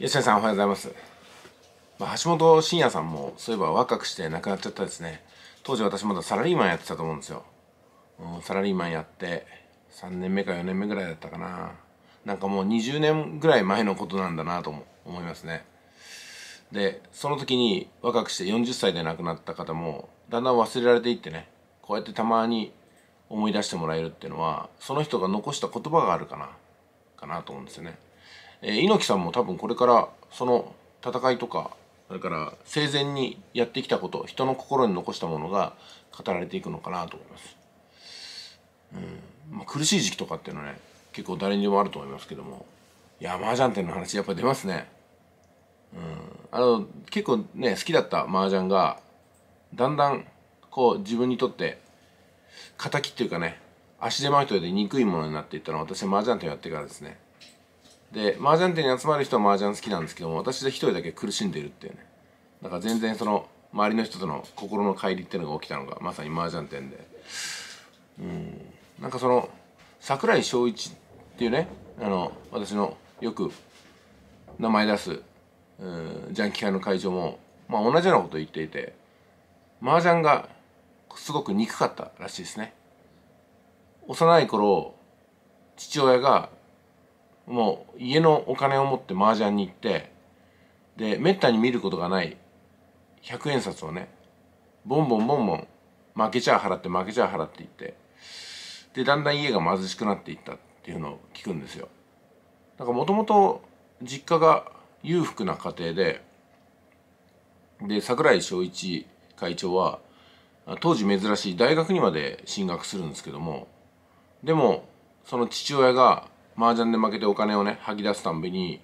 吉田さんおはようございます、まあ、橋本真也さんもそういえば若くして亡くなっちゃったですね当時私まだサラリーマンやってたと思うんですよ、うん、サラリーマンやって3年目か4年目ぐらいだったかななんかもう20年ぐらい前のことなんだなと思いますねでその時に若くして40歳で亡くなった方もだんだん忘れられていってねこうやってたまに思い出してもらえるっていうのはその人が残した言葉があるかなかなと思うんですよねえー、猪木さんも多分これからその戦いとかそれから生前にやってきたこと人の心に残したものが語られていくのかなと思います、うんまあ、苦しい時期とかっていうのはね結構誰にでもあると思いますけどもいや麻雀店の話やっぱ出ますねうんあの結構ね好きだった麻雀がだんだんこう自分にとって敵っていうかね足手まと出で憎いものになっていったのは私は麻雀店やってからですねで麻雀店に集まる人は麻雀好きなんですけども私で一人だけ苦しんでいるっていうねだから全然その周りの人との心の乖離っていうのが起きたのがまさに麻雀店でうんなんかその櫻井翔一っていうねあの私のよく名前出すうんジャンキ会の会場も、まあ、同じようなこと言っていて麻雀がすごく憎かったらしいですね幼い頃父親がもう家のお金を持って麻雀に行ってでめったに見ることがない100円札をねボンボンボンボン負けちゃ払って負けちゃ払っていってでだんだん家が貧しくなっていったっていうのを聞くんですよ。だからもともと実家が裕福な家庭でで桜井翔一会長は当時珍しい大学にまで進学するんですけどもでもその父親が麻雀で負けてお金をね吐き出すたんびに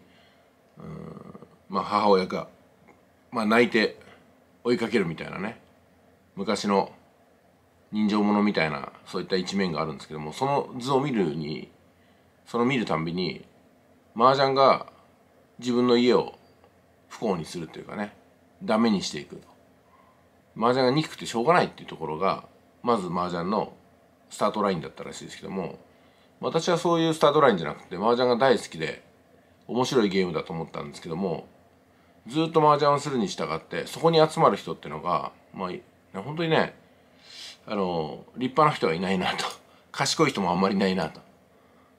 まあ、母親が、まあ、泣いて追いかけるみたいなね昔の人情者みたいなそういった一面があるんですけどもその図を見るにその見るたんびに麻雀が自分の家を不幸にするというかねダメにしていくと麻雀が憎くてしょうがないっていうところがまず麻雀のスタートラインだったらしいですけども私はそういうスタートラインじゃなくて麻雀が大好きで面白いゲームだと思ったんですけどもずっと麻雀をするに従ってそこに集まる人っていうのがまあ本当にねあの立派な人はいないなと賢い人もあんまりいないなと、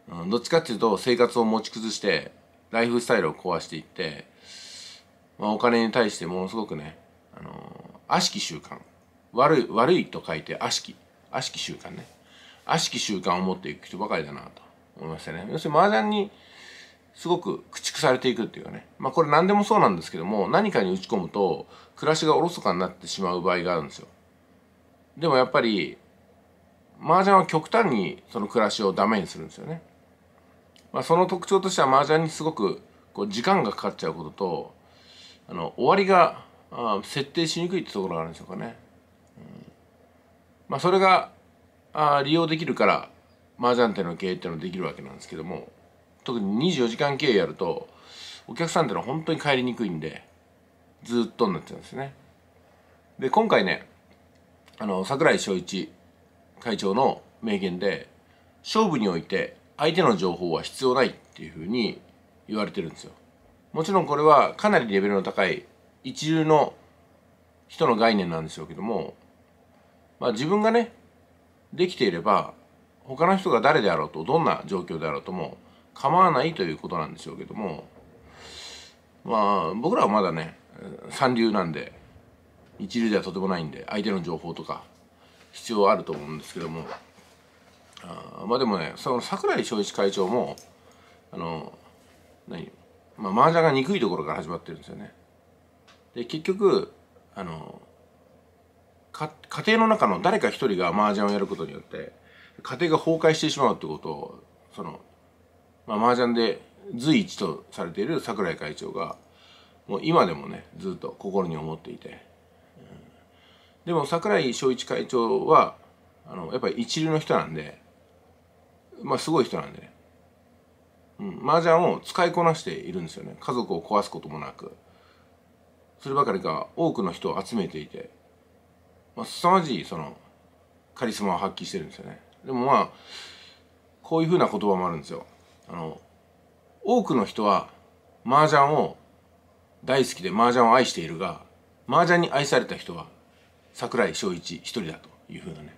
うん、どっちかっていうと生活を持ち崩してライフスタイルを壊していって、まあ、お金に対してものすごくねあの悪しき習慣悪い悪いと書いて悪しき悪しき習慣ね悪しき習慣を持っていく人ばかりだなと思いましたね。要するに麻雀にすごく駆逐されていくっていうかね。まあこれ何でもそうなんですけども、何かに打ち込むと暮らしがおろそかになってしまう場合があるんですよ。でもやっぱり、麻雀は極端にその暮らしをダメにするんですよね。まあその特徴としては麻雀にすごくこう時間がかかっちゃうことと、あの、終わりがあ設定しにくいってところがあるんでしょうかね。うん、まあそれがあ利用できるから麻雀店の経営っていうのはできるわけなんですけども特に24時間経営やるとお客さんってのは本当に帰りにくいんでずっとになっちゃうんですね。で今回ねあの櫻井翔一会長の名言で勝負において相手の情報は必要ないっていうふうに言われてるんですよ。もちろんこれはかなりレベルの高い一流の人の概念なんでしょうけども、まあ、自分がねできていれば他の人が誰であろうとどんな状況であろうとも構わないということなんでしょうけどもまあ僕らはまだね三流なんで一流ではとてもないんで相手の情報とか必要あると思うんですけどもあまあでもねその櫻井翔一会長もあの何まあ麻雀が憎いところから始まってるんですよね。で結局あの家庭の中の誰か一人が麻雀をやることによって家庭が崩壊してしまうってことをその、まあ、麻雀で随一とされている桜井会長がもう今でもねずっと心に思っていて、でも桜井翔一会長はあのやっぱり一流の人なんでまあすごい人なんでね、うん、麻雀を使いこなしているんですよね家族を壊すこともなくそればかりか多くの人を集めていてまあ、凄まじいそのカリスマを発揮してるんですよねでもまあこういうふうな言葉もあるんですよあの多くの人は麻雀を大好きで麻雀を愛しているが麻雀に愛された人は桜井翔一一人だというふうなね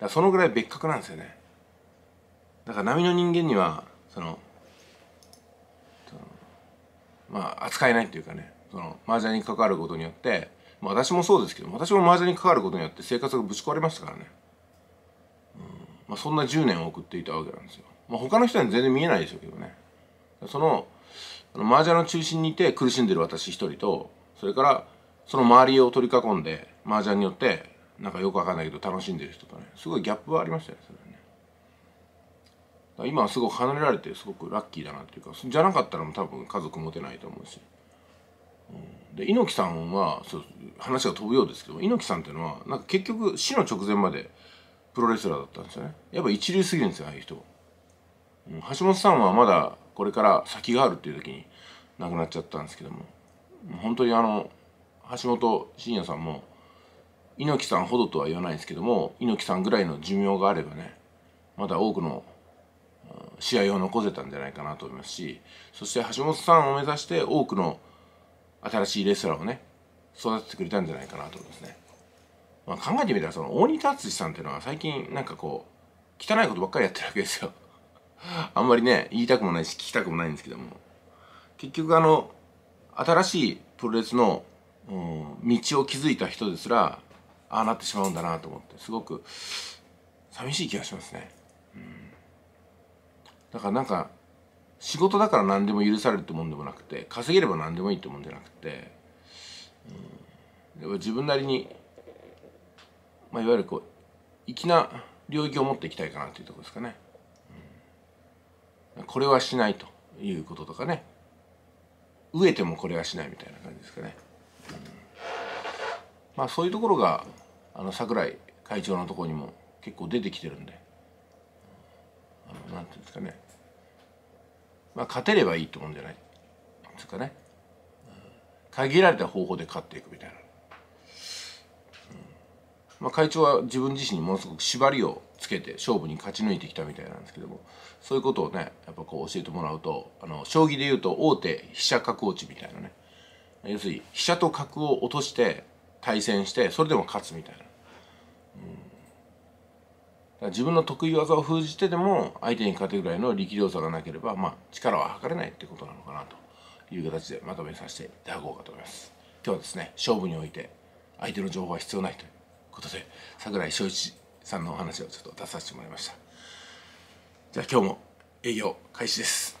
だそのぐらい別格なんですよねだから波の人間にはそのまあ扱えないというかねその麻雀に関わることによってまあ、私もそうですけど私も麻雀に関わることによって生活がぶち壊れましたからね、うんまあ、そんな10年を送っていたわけなんですよ、まあ、他の人には全然見えないでしょうけどねその麻雀の中心にいて苦しんでる私一人とそれからその周りを取り囲んで麻雀によってなんかよくわかんないけど楽しんでる人とねすごいギャップはありましたねそれね今はすごく離れられてすごくラッキーだなっていうかじゃなかったらもう多分家族持てないと思うしで猪木さんはそう話が飛ぶようですけど猪木さんっていうのはなんか結局死の直前までプロレスラーだったんですよねやっぱ一流すぎるんですよああいう人、うん、橋本さんはまだこれから先があるっていう時に亡くなっちゃったんですけども本当にあの橋本真也さんも猪木さんほどとは言わないですけども猪木さんぐらいの寿命があればねまだ多くの試合を残せたんじゃないかなと思いますしそして橋本さんを目指して多くの新しいレストランをね育ててくれたんじゃないかなと思いますね、まあ、考えてみたらその大仁田淳さんっていうのは最近なんかこう汚いことばっかりやってるわけですよ あんまりね言いたくもないし聞きたくもないんですけども結局あの新しいプロレスの、うん、道を築いた人ですらああなってしまうんだなと思ってすごく寂しい気がしますね、うん、だからなんか仕事だから何でも許されるってもんでもなくて稼げれば何でもいいってもんじゃなくて、うん、自分なりに、まあ、いわゆるこう粋な領域を持っていきたいかなというところですかね、うん、これはしないということとかね飢えてもこれはしないみたいな感じですかね、うん、まあそういうところがあの桜井会長のところにも結構出てきてるんで何て言うんですかねまあ、勝てればいいと思うんじゃないですかね、限られた方法で勝っていくみたいな、まあ、会長は自分自身にものすごく縛りをつけて勝負に勝ち抜いてきたみたいなんですけどもそういうことをねやっぱこう教えてもらうとあの将棋でいうと大手飛車角落ちみたいなね要するに飛車と角を落として対戦してそれでも勝つみたいな自分の得意技を封じてでも相手に勝てるぐらいの力量差がなければ、まあ、力は測れないってことなのかなという形でまとめさせていただこうかと思います今日はですね勝負において相手の情報は必要ないということで櫻井翔一さんのお話をちょっと出させてもらいましたじゃあ今日も営業開始です